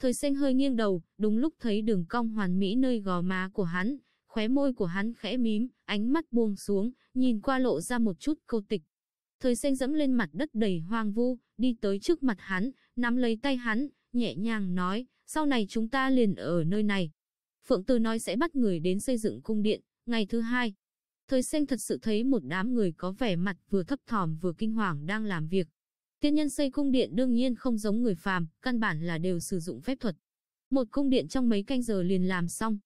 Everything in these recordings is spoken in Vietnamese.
Thời xanh hơi nghiêng đầu, đúng lúc thấy đường cong hoàn mỹ nơi gò má của hắn, khóe môi của hắn khẽ mím, ánh mắt buông xuống, nhìn qua lộ ra một chút câu tịch. Thời xanh dẫm lên mặt đất đầy hoang vu, đi tới trước mặt hắn, nắm lấy tay hắn, nhẹ nhàng nói, sau này chúng ta liền ở nơi này. Phượng Từ nói sẽ bắt người đến xây dựng cung điện, ngày thứ hai. Thời xanh thật sự thấy một đám người có vẻ mặt vừa thấp thỏm vừa kinh hoàng đang làm việc. Tiên nhân xây cung điện đương nhiên không giống người phàm, căn bản là đều sử dụng phép thuật. Một cung điện trong mấy canh giờ liền làm xong.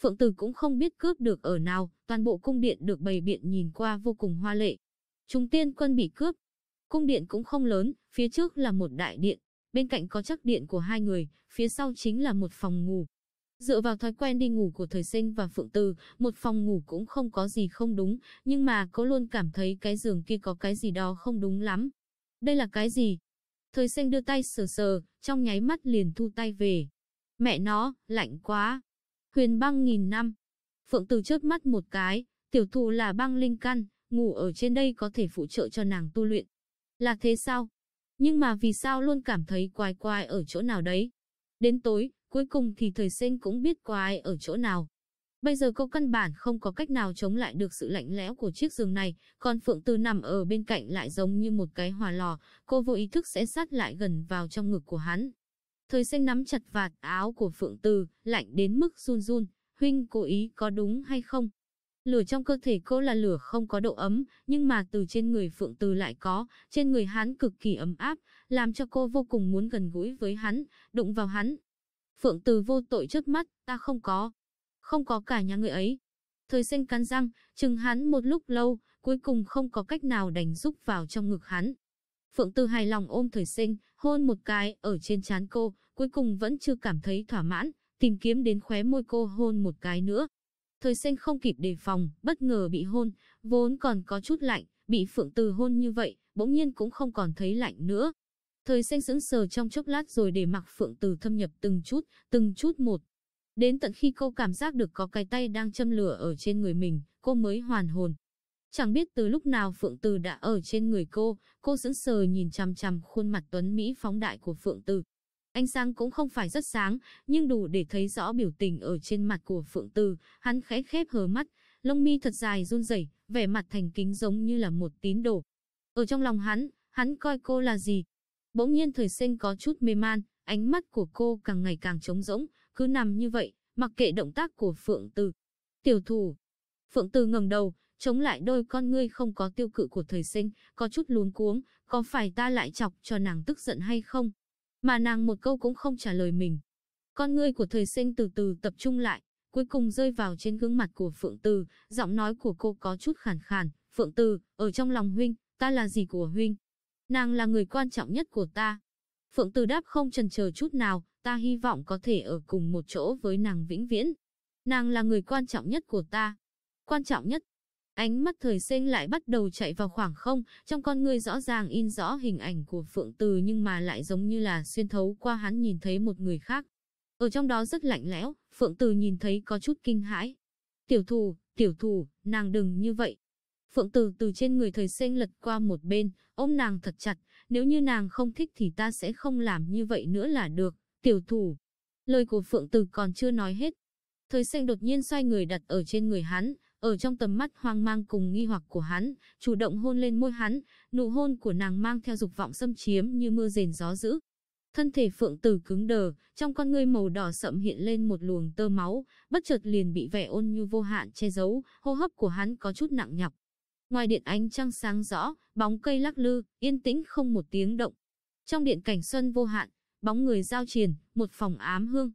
Phượng Tử cũng không biết cướp được ở nào, toàn bộ cung điện được bày biện nhìn qua vô cùng hoa lệ. Trung tiên quân bị cướp. Cung điện cũng không lớn, phía trước là một đại điện, bên cạnh có chắc điện của hai người, phía sau chính là một phòng ngủ. Dựa vào thói quen đi ngủ của thời sinh và Phượng Từ, một phòng ngủ cũng không có gì không đúng, nhưng mà cô luôn cảm thấy cái giường kia có cái gì đó không đúng lắm. Đây là cái gì? Thời sinh đưa tay sờ sờ, trong nháy mắt liền thu tay về. Mẹ nó, lạnh quá. Huyền băng nghìn năm. Phượng Từ chớp mắt một cái, tiểu thù là băng linh căn, ngủ ở trên đây có thể phụ trợ cho nàng tu luyện. Là thế sao? Nhưng mà vì sao luôn cảm thấy quái quái ở chỗ nào đấy? Đến tối, cuối cùng thì thời sinh cũng biết quái ở chỗ nào. Bây giờ cô căn bản không có cách nào chống lại được sự lạnh lẽo của chiếc giường này, còn Phượng Tư nằm ở bên cạnh lại giống như một cái hòa lò, cô vô ý thức sẽ sát lại gần vào trong ngực của hắn. Thời sinh nắm chặt vạt áo của Phượng Tư, lạnh đến mức run run, huynh cố ý có đúng hay không? Lửa trong cơ thể cô là lửa không có độ ấm, nhưng mà từ trên người Phượng Từ lại có, trên người hắn cực kỳ ấm áp, làm cho cô vô cùng muốn gần gũi với hắn, đụng vào hắn. Phượng Từ vô tội trước mắt, ta không có không có cả nhà người ấy. Thời sinh cắn răng, chừng hắn một lúc lâu, cuối cùng không có cách nào đánh rúc vào trong ngực hắn. Phượng Tư hài lòng ôm thời sinh, hôn một cái ở trên trán cô, cuối cùng vẫn chưa cảm thấy thỏa mãn, tìm kiếm đến khóe môi cô hôn một cái nữa. Thời sinh không kịp đề phòng, bất ngờ bị hôn, vốn còn có chút lạnh, bị Phượng Tư hôn như vậy, bỗng nhiên cũng không còn thấy lạnh nữa. Thời sinh sững sờ trong chốc lát rồi để mặc Phượng Từ thâm nhập từng chút, từng chút một, Đến tận khi cô cảm giác được có cái tay đang châm lửa ở trên người mình, cô mới hoàn hồn. Chẳng biết từ lúc nào Phượng Từ đã ở trên người cô, cô sững sờ nhìn chằm chằm khuôn mặt tuấn Mỹ phóng đại của Phượng Từ. Ánh sáng cũng không phải rất sáng, nhưng đủ để thấy rõ biểu tình ở trên mặt của Phượng Từ, hắn khẽ khép hờ mắt, lông mi thật dài run rẩy, vẻ mặt thành kính giống như là một tín đồ. Ở trong lòng hắn, hắn coi cô là gì? Bỗng nhiên thời sinh có chút mê man, ánh mắt của cô càng ngày càng trống rỗng, cứ nằm như vậy, mặc kệ động tác của Phượng Từ. Tiểu thủ. Phượng Từ ngẩng đầu, chống lại đôi con ngươi không có tiêu cự của thời sinh, có chút luống cuống, có phải ta lại chọc cho nàng tức giận hay không? Mà nàng một câu cũng không trả lời mình. Con ngươi của thời sinh từ từ tập trung lại, cuối cùng rơi vào trên gương mặt của Phượng Từ, giọng nói của cô có chút khàn khàn, "Phượng Từ, ở trong lòng huynh, ta là gì của huynh? Nàng là người quan trọng nhất của ta." Phượng Từ đáp không chần chờ chút nào, ta hy vọng có thể ở cùng một chỗ với nàng vĩnh viễn. Nàng là người quan trọng nhất của ta. Quan trọng nhất. Ánh mắt thời sinh lại bắt đầu chạy vào khoảng không, trong con người rõ ràng in rõ hình ảnh của Phượng Từ nhưng mà lại giống như là xuyên thấu qua hắn nhìn thấy một người khác. Ở trong đó rất lạnh lẽo, Phượng Từ nhìn thấy có chút kinh hãi. Tiểu thù, tiểu thù, nàng đừng như vậy. Phượng Từ từ trên người thời sinh lật qua một bên, ôm nàng thật chặt, nếu như nàng không thích thì ta sẽ không làm như vậy nữa là được, Tiểu thủ. Lời của Phượng Tử còn chưa nói hết. Thời xanh đột nhiên xoay người đặt ở trên người hắn, ở trong tầm mắt hoang mang cùng nghi hoặc của hắn, chủ động hôn lên môi hắn, nụ hôn của nàng mang theo dục vọng xâm chiếm như mưa rền gió dữ. Thân thể Phượng Tử cứng đờ, trong con ngươi màu đỏ sậm hiện lên một luồng tơ máu, bất chợt liền bị vẻ ôn như vô hạn che giấu, hô hấp của hắn có chút nặng nhọc. Ngoài điện ánh trăng sáng rõ, bóng cây lắc lư, yên tĩnh không một tiếng động. Trong điện cảnh xuân vô hạn, bóng người giao triển, một phòng ám hương,